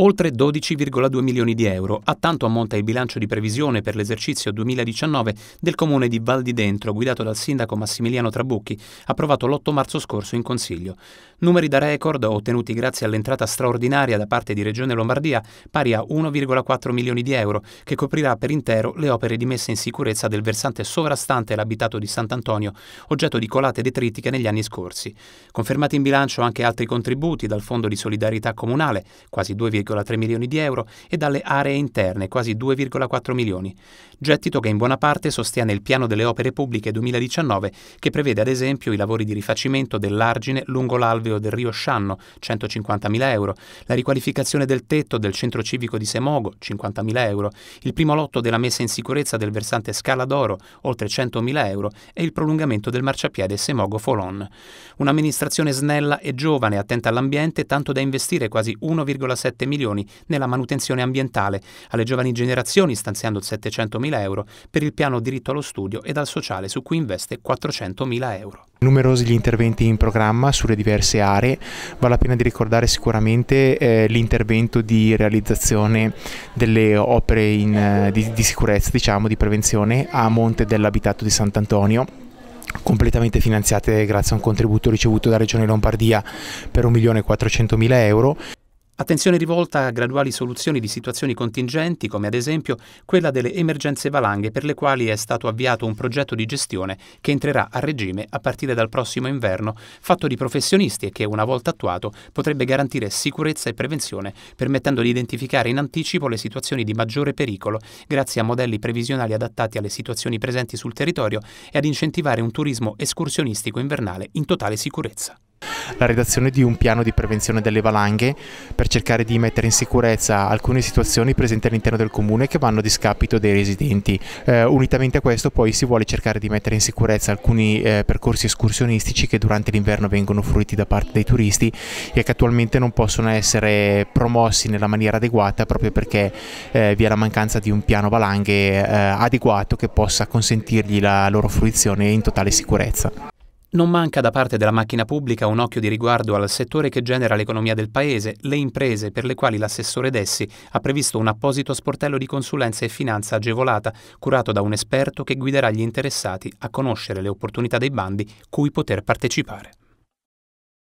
oltre 12,2 milioni di euro. A tanto ammonta il bilancio di previsione per l'esercizio 2019 del comune di Val di Dentro, guidato dal sindaco Massimiliano Trabucchi, approvato l'8 marzo scorso in Consiglio. Numeri da record ottenuti grazie all'entrata straordinaria da parte di Regione Lombardia, pari a 1,4 milioni di euro, che coprirà per intero le opere di messa in sicurezza del versante sovrastante l'abitato di Sant'Antonio, oggetto di colate detritiche negli anni scorsi. Confermati in bilancio anche altri contributi dal Fondo di Solidarietà Comunale, quasi 2,5 1,3 milioni di euro e dalle aree interne quasi 2,4 milioni, gettito che in buona parte sostiene il piano delle opere pubbliche 2019 che prevede ad esempio i lavori di rifacimento dell'argine lungo l'alveo del Rio Scianno, 150.000 euro, la riqualificazione del tetto del centro civico di Semogo, 50.000 euro, il primo lotto della messa in sicurezza del versante Scala d'Oro, oltre 100.000 euro, e il prolungamento del marciapiede Semogo-Folon. Un'amministrazione snella e giovane, attenta all'ambiente, tanto da investire quasi 1,7 milioni nella manutenzione ambientale, alle giovani generazioni stanziando 700 mila euro per il piano diritto allo studio ed al sociale su cui investe 400 mila euro. Numerosi gli interventi in programma sulle diverse aree, vale la pena di ricordare sicuramente eh, l'intervento di realizzazione delle opere in, eh, di, di sicurezza, diciamo, di prevenzione a monte dell'abitato di Sant'Antonio completamente finanziate grazie a un contributo ricevuto da Regione Lombardia per 1.400.000 euro. Attenzione rivolta a graduali soluzioni di situazioni contingenti, come ad esempio quella delle emergenze valanghe per le quali è stato avviato un progetto di gestione che entrerà a regime a partire dal prossimo inverno, fatto di professionisti e che, una volta attuato, potrebbe garantire sicurezza e prevenzione, permettendo di identificare in anticipo le situazioni di maggiore pericolo, grazie a modelli previsionali adattati alle situazioni presenti sul territorio e ad incentivare un turismo escursionistico invernale in totale sicurezza la redazione di un piano di prevenzione delle valanghe per cercare di mettere in sicurezza alcune situazioni presenti all'interno del comune che vanno a discapito dei residenti. Eh, unitamente a questo poi si vuole cercare di mettere in sicurezza alcuni eh, percorsi escursionistici che durante l'inverno vengono fruiti da parte dei turisti e che attualmente non possono essere promossi nella maniera adeguata proprio perché eh, vi è la mancanza di un piano valanghe eh, adeguato che possa consentirgli la loro fruizione in totale sicurezza. Non manca da parte della macchina pubblica un occhio di riguardo al settore che genera l'economia del Paese, le imprese per le quali l'assessore Dessi ha previsto un apposito sportello di consulenza e finanza agevolata, curato da un esperto che guiderà gli interessati a conoscere le opportunità dei bandi cui poter partecipare.